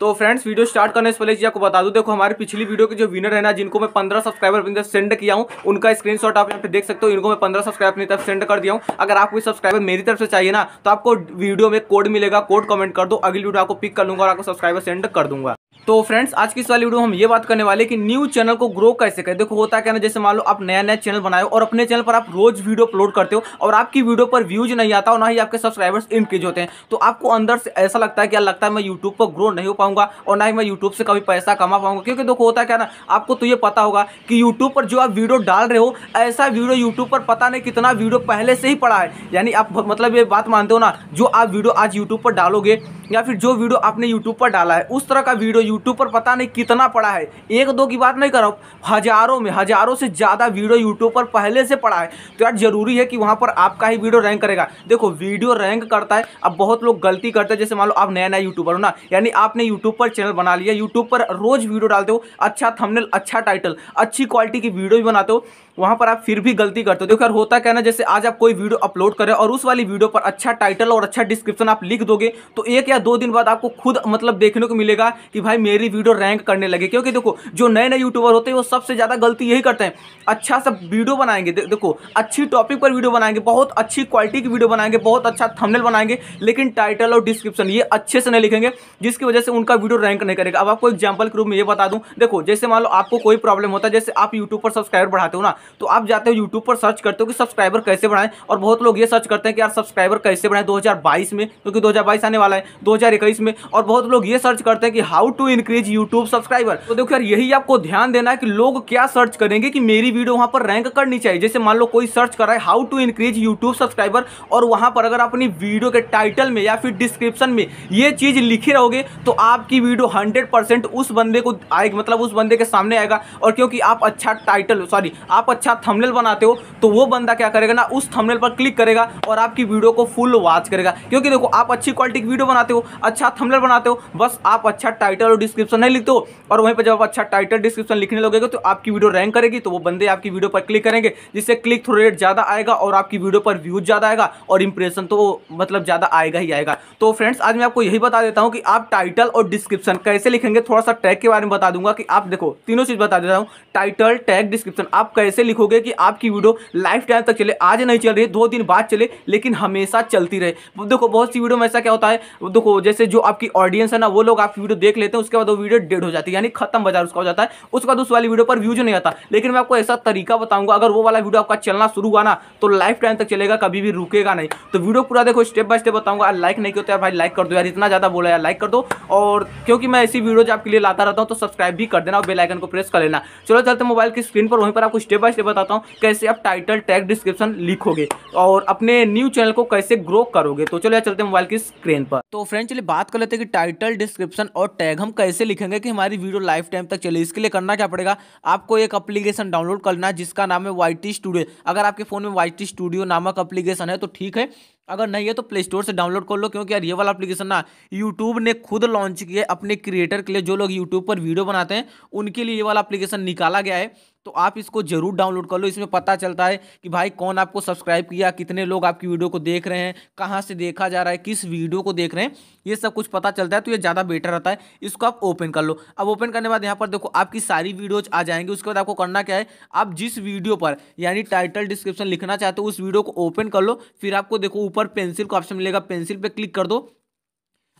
तो friends video start करने से पहले चीज आपको बता दूं देखो हमारी पिछली वीडियो के जो विनर है ना जिनको मैं पंद्रह सब्सक्राइबर अपनी तरफ सेंड किया हूं उनका स्क्रीनशॉट आप यहां पे देख सकते हो इनको मैं पंद्रह सब्सक्राइबर अपनी तरफ सेंड कर दिया हूं अगर आपको सब्सक्राइबर मेरी तरफ से चाहिए ना तो आपको वीडियो में कोड मिलेगा कोड कमेंट कर दो अगली वीडियो आपको पिक कर लूंगा और आपको सब्सक्राइबर सेंड कर दूंगा तो फ्रेंड्स आज की इस वाली वीडियो में हम ये बात करने वाले कि न्यू चैनल को ग्रो कैसे करें देखो होता क्या ना जैसे मान लो आप नया नया चैनल बनाए और अपने चैनल पर आप रोज वीडियो अपलोड करते हो और आपकी वीडियो पर व्यूज नहीं आता और ना ही आपके सब्सक्राइबर्स इंक्रीज होते हैं तो आपको अंदर से ऐसा लगता है क्या लगता है मैं यूट्यूब पर ग्रो नहीं हो पाऊँ पाऊंगा और ना ही मैं यूट्यूब से कभी पैसा कमा पाऊंगा क्योंकि देखो होता क्या ना आपको तो ये पता होगा कि यूट्यूब पर जो आप वीडियो डाल रहे हो ऐसा वीडियो यूट्यूब पर पता नहीं कितना वीडियो पहले से ही पड़ा है यानी आप मतलब ये बात मानते हो ना जो आप वीडियो आज यूट्यूब पर डालोगे या फिर जो वीडियो आपने यूट्यूब पर डाला है उस तरह का वीडियो यूट्यूब पर पता नहीं कितना पड़ा है एक दो की बात नहीं कर रहा हज़ारों में हज़ारों से ज़्यादा वीडियो यूट्यूब पर पहले से पड़ा है तो यार ज़रूरी है कि वहाँ पर आपका ही वीडियो रैंक करेगा देखो वीडियो रैंक करता है अब बहुत लोग गलती करते हैं जैसे मान लो आप नया नया यूट्यूबर हो ना यानी आपने यूट्यूब पर चैनल बना लिया यूट्यूब पर रोज़ वीडियो डालते हो अच्छा थंबनेल अच्छा टाइटल अच्छी क्वालिटी की वीडियो भी बनाते हो वहाँ पर आप फिर भी गलती करते हो देखो यार होता क्या ना जैसे आज आप कोई वीडियो अपलोड करें और उस वाली वीडियो पर अच्छा टाइटल और अच्छा डिस्क्रिप्शन आप लिख दोगे तो एक या दो दिन बाद आपको खुद मतलब देखने को मिलेगा कि भाई मेरी वीडियो रैंक करने लगे क्योंकि देखो जो नए नए यूट्यूबर होते हैं वो सबसे ज़्यादा गलती यही करते हैं अच्छा सा वीडियो बनाएंगे देखो अच्छी टॉपिक पर वीडियो बनाएंगे बहुत अच्छी क्वालिटी की वीडियो बनाएंगे बहुत अच्छा थंबनेल बनाएंगे लेकिन टाइटल और डिस्क्रिप्शन ये अच्छे से नहीं लिखेंगे जिसकी वजह से उनका वीडियो रैंक नहीं करेगा अब आपको एग्जाम्पल के रूप में ये बता दूँ देखो जैसे मान लो आपको कोई प्रॉब्लम होता है जैसे आप यूट्यूब पर सब्सक्राइबर बढ़ाते हो ना तो आप जाते हो यूट्यूब पर सर्च करते हो कि सब्सक्राइबर कैसे बढ़ाएं और बहुत लोग ये सर्च करते हैं कि यार सब्सक्राइबर कैसे बढ़ाएं 2022 में क्योंकि 2022 आने वाला है 2021 में और बहुत लोग ये सर्च करते हैं कि how to increase YouTube subscriber तो देखो यार यही आपको ध्यान देना है कि लोग क्या सर्च करेंगे कि मेरी वीडियो वहाँ पर रैंक करनी चाहिए जैसे मान लो कोई सर्च कर रहा है how to increase YouTube subscriber और वहाँ पर अगर अपनी वीडियो के टाइटल में या फिर डिस्क्रिप्शन में ये चीज़ लिखे रहोगे तो आपकी वीडियो हंड्रेड उस बंदे को आएगी मतलब उस बंदे के सामने आएगा और क्योंकि आप अच्छा टाइटल सॉरी आप अच्छा थमलेल बनाते हो तो वो बंदा क्या करेगा ना उस थमलेल पर क्लिक करेगा और आपकी वीडियो को फुल वॉच करेगा क्योंकि देखो आप अच्छी क्वालिटी की वीडियो बनाते हो अच्छा थमलेल बनाते हो बस आप अच्छा टाइटल और डिस्क्रिप्शन नहीं लिखते हो और वहीं पर जब आप अच्छा टाइटल डिस्क्रिप्शन लिखने लगेगा तो आपकी वीडियो रैंक करेगी तो वो बंदे आपकी वीडियो पर क्लिक करेंगे जिससे क्लिक थ्रू रेट ज़्यादा आएगा और आपकी वीडियो पर व्यूज ज़्यादा आएगा और इंप्रेशन तो मतलब ज़्यादा आएगा ही आएगा तो फ्रेंड्स आज मैं आपको यही बता देता हूँ कि आप टाइटल और डिस्क्रिप्शन कैसे लिखेंगे थोड़ा सा टैग के बारे में बता दूंगा कि आप देखो तीनों चीज़ बता देता हूँ टाइटल टैग डिस्क्रिप्शन आप कैसे ऐसे लिखोगे कि आपकी वीडियो लाइफ टाइम तक चले आज नहीं चल रही दो दिन बाद चले लेकिन हमेशा चलती रहे देखो बहुत सी वीडियो में ऐसा क्या होता है देखो जैसे जो आपकी ऑडियंस है ना वो लोग आपकी वीडियो देख लेते हैं उसके बाद वो वीडियो डेड हो जाती है यानी खत्म बाजार उसका हो जाता है उसके बाद उस वाली वीडियो पर व्यूज नहीं आता लेकिन मैं आपको ऐसा तरीका बताऊंगा अगर वो वाला वीडियो आपका चलना शुरू हुआ ना तो लाइफ टाइम तक चलेगा कभी भी रुकेगा नहीं तो वीडियो पूरा देखो स्टेप बाय स्टेप बताऊंगा लाइक नहीं करते तो भाई लाइक कर दो यार इतना ज़्यादा बोला यार लाइक कर दो और क्योंकि मैं ऐसी वीडियो आपके लिए लाता रहता हूँ तो सब्सक्राइब भी कर देना और बेलाइकन को प्रेस कर लेना चलो चलते मोबाइल की स्क्रीन पर वहीं पर आपको स्टेप बाय स्टेप बताता हूँ कैसे आप टाइटल टैग डिस्क्रिप्शन लिखोगे और अपने न्यू चैनल को कैसे ग्रो करोगे तो चलो चलते मोबाइल की स्क्रीन पर तो फ्रेंड चलिए बात कर लेते हैं कि टाइटल डिस्क्रिप्शन और टैग हम कैसे लिखेंगे कि हमारी वीडियो लाइफ टाइम तक चले इसके लिए करना क्या पड़ेगा आपको एक अप्लीकेशन डाउनलोड करना जिसका नाम है वाई स्टूडियो अगर आपके फ़ोन में वाई स्टूडियो नामक अप्लीकेशन है तो ठीक है अगर नहीं है तो प्ले स्टोर से डाउनलोड कर लो क्योंकि यार ये वाला एप्लीकेशन ना यूट्यूब ने खुद लॉन्च किया अपने क्रिएटर के लिए जो लोग यूट्यूब पर वीडियो बनाते हैं उनके लिए ये वाला एप्लीकेशन निकाला गया है तो आप इसको जरूर डाउनलोड कर लो इसमें पता चलता है कि भाई कौन आपको सब्सक्राइब किया कितने लोग आपकी वीडियो को देख रहे हैं कहाँ से देखा जा रहा है किस वीडियो को देख रहे हैं ये सब कुछ पता चलता है तो ये ज़्यादा बेटर रहता है इसको आप ओपन कर लो अब ओपन करने बाद यहाँ पर देखो आपकी सारी वीडियोज आ जाएंगी उसके बाद आपको करना क्या है आप जिस वीडियो पर यानी टाइटल डिस्क्रिप्शन लिखना चाहते हो उस वीडियो को ओपन कर लो फिर आपको देखो ऊपर पेंसिल का ऑप्शन मिलेगा पेंसिल पर क्लिक कर दो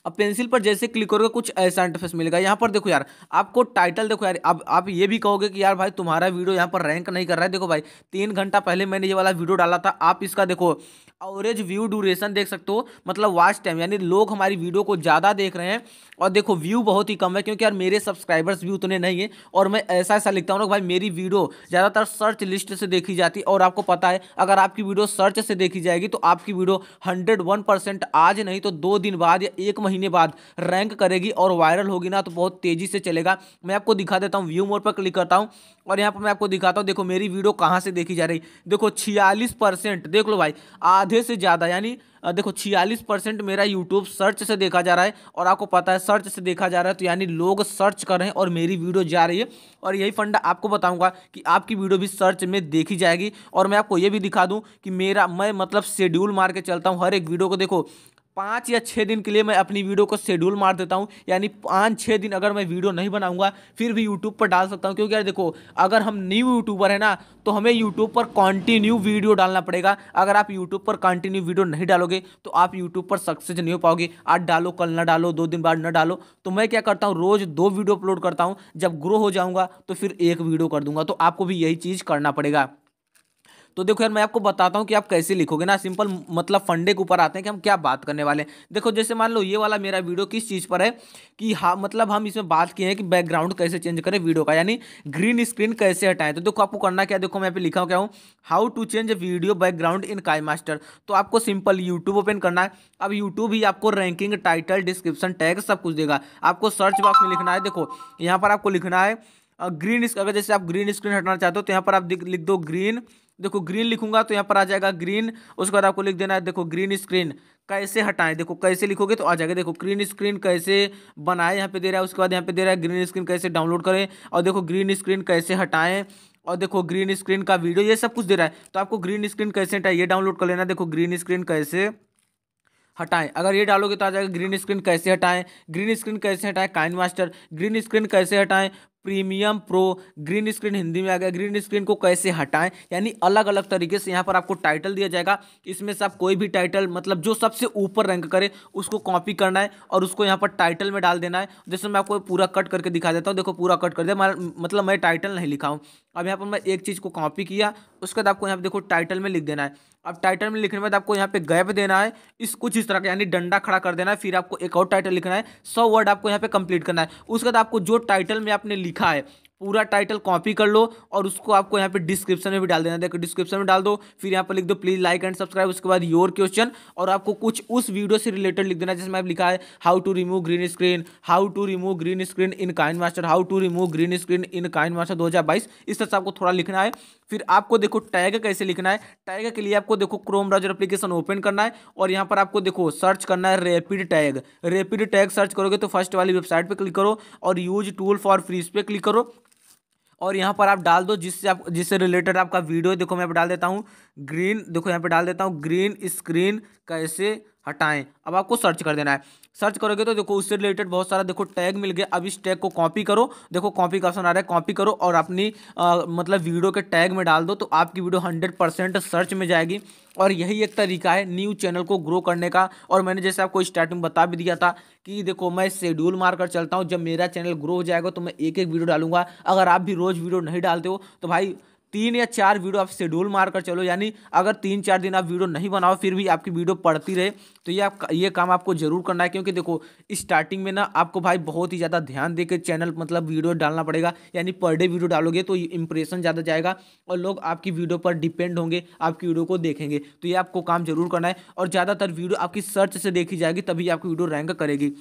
अब पेंसिल पर जैसे क्लिक करोगे कुछ ऐसा इंटरफेस मिलेगा यहाँ पर देखो यार आपको टाइटल देखो यार अब आप ये भी कहोगे कि यार भाई तुम्हारा वीडियो यहाँ पर रैंक नहीं कर रहा है देखो भाई तीन घंटा पहले मैंने ये वाला वीडियो डाला था आप इसका देखो एवरेज व्यू ड्यूरेशन देख सकते हो मतलब वॉच टाइम यानी लोग हमारी वीडियो को ज़्यादा देख रहे हैं और देखो व्यू बहुत ही कम है क्योंकि यार मेरे सब्सक्राइबर्स भी उतने नहीं हैं और मैं ऐसा ऐसा लिखता हूँ ना भाई मेरी वीडियो ज़्यादातर सर्च लिस्ट से देखी जाती है और आपको पता है अगर आपकी वीडियो सर्च से देखी जाएगी तो आपकी वीडियो हंड्रेड आज नहीं तो दो दिन बाद या एक महीने बाद रैंक करेगी और वायरल होगी ना तो बहुत तेज़ी से चलेगा मैं आपको दिखा देता हूँ व्यू मोड पर क्लिक करता हूँ और यहाँ पर मैं आपको दिखाता हूँ देखो मेरी वीडियो कहाँ से देखी जा रही देखो छियालीस देख लो भाई आज आधे से ज़्यादा यानी देखो छियालीस परसेंट मेरा यूट्यूब सर्च से देखा जा रहा है और आपको पता है सर्च से देखा जा रहा है तो यानी लोग सर्च कर रहे हैं और मेरी वीडियो जा रही है और यही फंडा आपको बताऊंगा कि आपकी वीडियो भी सर्च में देखी जाएगी और मैं आपको ये भी दिखा दूँ कि मेरा मैं मतलब शेड्यूल मार के चलता हूँ हर एक वीडियो को देखो पाँच या छः दिन के लिए मैं अपनी वीडियो को शेड्यूल मार देता हूँ यानी पाँच छः दिन अगर मैं वीडियो नहीं बनाऊंगा फिर भी यूट्यूब पर डाल सकता हूँ क्योंकि यार देखो अगर हम न्यू यूट्यूबर है ना तो हमें यूट्यूब पर कंटिन्यू वीडियो डालना पड़ेगा अगर आप यूट्यूब पर कंटिन्यू वीडियो नहीं डालोगे तो आप यूट्यूब पर सक्सेस नहीं हो पाओगे आज डालो कल ना डालो दो दिन बाद ना डालो तो मैं क्या करता हूँ रोज़ दो वीडियो अपलोड करता हूँ जब ग्रो हो जाऊँगा तो फिर एक वीडियो कर दूंगा तो आपको भी यही चीज़ करना पड़ेगा तो देखो यार मैं आपको बताता हूँ कि आप कैसे लिखोगे ना सिंपल मतलब फंडे के ऊपर आते हैं कि हम क्या बात करने वाले हैं देखो जैसे मान लो ये वाला मेरा वीडियो किस चीज़ पर है कि हाँ मतलब हम इसमें बात किए हैं कि बैकग्राउंड कैसे चेंज करें वीडियो का यानी ग्रीन स्क्रीन कैसे हटाएं तो देखो आपको करना क्या देखो मैं यहाँ पे लिखा क्या हूँ how to change video background in KineMaster तो आपको सिंपल यूट्यूब ओपन करना है अब यूट्यूब ही आपको रैंकिंग टाइटल डिस्क्रिप्शन टैग सब कुछ देगा आपको सर्च बॉक्स में लिखना है देखो यहाँ पर आपको लिखना है ग्रीन अगर जैसे आप ग्रीन स्क्रीन हटाना चाहते हो तो यहाँ पर आप लिख दो ग्रीन देखो ग्रीन लिखूंगा तो यहाँ पर आ जाएगा ग्रीन उसके बाद आपको लिख देना है देखो ग्रीन स्क्रीन कैसे हटाएं देखो कैसे लिखोगे तो आ जाएगा देखो ग्रीन स्क्रीन कैसे बनाए यहाँ पे दे रहा है उसके बाद यहाँ पे दे रहा है ग्रीन स्क्रीन कैसे डाउनलोड करें और देखो ग्रीन स्क्रीन कैसे हटाएं और देखो ग्रीन स्क्रीन का वीडियो ये सब कुछ दे रहा है तो आपको ग्रीन स्क्रीन कैसे हटाए ये डाउनलोड कर लेना देखो ग्रीन स्क्रीन कैसे हटाएं अगर ये डालोगे तो आ जाएगा ग्रीन स्क्रीन कैसे हटाएं ग्रीन स्क्रीन कैसे हटाएं काइन मास्टर ग्रीन स्क्रीन कैसे हटाएं premium pro green screen Hindi में आ गया ग्रीन स्क्रीन को कैसे हटाएं यानी अलग अलग तरीके से यहाँ पर आपको टाइटल दिया जाएगा इसमें से आप कोई भी टाइटल मतलब जो सबसे ऊपर रैंक करे उसको कॉपी करना है और उसको यहाँ पर टाइटल में डाल देना है जैसे मैं आपको पूरा कट करके दिखा देता हूँ देखो पूरा कट कर दिया मतलब मैं टाइटल नहीं लिखा हूँ अब यहाँ पर मैं एक चीज़ को कॉपी किया उसके बाद आपको यहाँ पर देखो टाइटल में लिख देना है अब टाइटल में लिखने के बाद आपको यहाँ पे गैप देना है इस कुछ इस तरह का यानी डंडा खड़ा कर देना है फिर आपको एक और टाइटल लिखना है सौ वर्ड आपको यहाँ पे कंप्लीट करना है उसके बाद आपको जो टाइटल में आपने लिखा है पूरा टाइटल कॉपी कर लो और उसको आपको यहाँ पे डिस्क्रिप्शन में भी डाल देना देखो डिस्क्रिप्शन में डाल दो फिर यहाँ पर लिख दो प्लीज लाइक एंड सब्सक्राइब उसके बाद योर क्वेश्चन और आपको कुछ उस वीडियो से रिलेटेड लिख देना जिसमें आप लिखा है how to remove green screen how to remove green screen in KineMaster how to remove green screen in KineMaster दो इस तरह से आपको थोड़ा लिखना है फिर आपको देखो टैग कैसे लिखना है टैग के लिए आपको देखो क्रोम ब्राउजर एप्लीकेशन ओपन करना है और यहाँ पर आपको देखो सर्च करना है rapid tag rapid tag search करोगे तो फर्स्ट वाली वेबसाइट पर क्लिक करो और यूज टूल फॉर फ्रीज पे क्लिक करो और यहाँ पर आप डाल दो जिससे आप जिससे रिलेटेड आपका वीडियो देखो मैं यहाँ पर डाल देता हूँ ग्रीन देखो यहाँ पर डाल देता हूँ ग्रीन स्क्रीन कैसे हटाएं अब आपको सर्च कर देना है सर्च करोगे तो देखो उससे रिलेटेड बहुत सारा देखो टैग मिल गया अब इस टैग को कॉपी करो देखो कॉपी का ऑप्शन आ रहा है कॉपी करो और अपनी आ, मतलब वीडियो के टैग में डाल दो तो आपकी वीडियो हंड्रेड परसेंट सर्च में जाएगी और यही एक तरीका है न्यू चैनल को ग्रो करने का और मैंने जैसे आपको स्टार्टिंग बता भी दिया था कि देखो मैं शेड्यूल मार कर चलता हूँ जब मेरा चैनल ग्रो हो जाएगा तो मैं एक एक वीडियो डालूंगा अगर आप भी रोज़ वीडियो नहीं डालते हो तो भाई तीन या चार वीडियो आप शेड्यूल मार कर चलो यानी अगर तीन चार दिन आप वीडियो नहीं बनाओ फिर भी आपकी वीडियो पड़ती रहे तो ये आप ये काम आपको जरूर करना है क्योंकि देखो स्टार्टिंग में ना आपको भाई बहुत ही ज़्यादा ध्यान देकर चैनल मतलब वीडियो डालना पड़ेगा यानी पर डे वीडियो डालोगे तो इंप्रेशन ज़्यादा जाएगा और लोग आपकी वीडियो पर डिपेंड होंगे आपकी वीडियो को देखेंगे तो ये आपको काम जरूर करना है और ज़्यादातर वीडियो आपकी सर्च से देखी जाएगी तभी आपकी वीडियो रैंक करेगी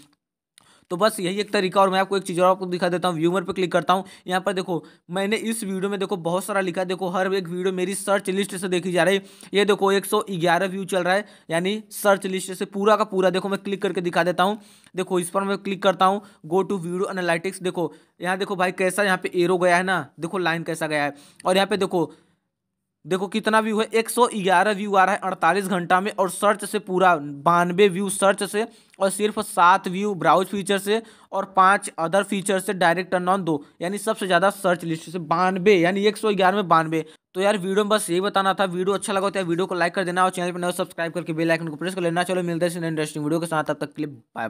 तो बस यही एक तरीका और मैं आपको एक चीज़ और आपको दिखा देता हूँ व्यूमर पर क्लिक करता हूँ यहाँ पर देखो मैंने इस वीडियो में देखो बहुत सारा लिखा देखो हर एक वीडियो मेरी सर्च लिस्ट से देखी जा रही है ये देखो एक व्यू चल रहा है यानी सर्च लिस्ट से पूरा का पूरा देखो मैं क्लिक करके दिखा देता हूँ देखो इस पर मैं क्लिक करता हूँ गो टू वीडियो एनालिटिक्स देखो यहाँ देखो भाई कैसा यहाँ पे एरो गया है ना देखो लाइन कैसा गया है और यहाँ पे देखो देखो कितना व्यू है 111 व्यू आ रहा है 48 घंटा में और सर्च से पूरा बानवे व्यू सर्च से और सिर्फ सात व्यू ब्राउज फीचर से और पांच अदर फीचर से डायरेक्ट टर्न ऑन दो यानी सबसे ज़्यादा सर्च लिस्ट से बानवे यानी एक सौ ग्यारह में बानवे तो यार वीडियो में बस यही बताना था वीडियो अच्छा लगा था तो वीडियो को लाइक कर देना और चैनल पर नया सब्सक्राइब करके बेलाइकन को प्रेस कर लेना चलो मिलते हैं इंटरेस्टिंग वीडियो के साथ तब तक के लिए बाय बाय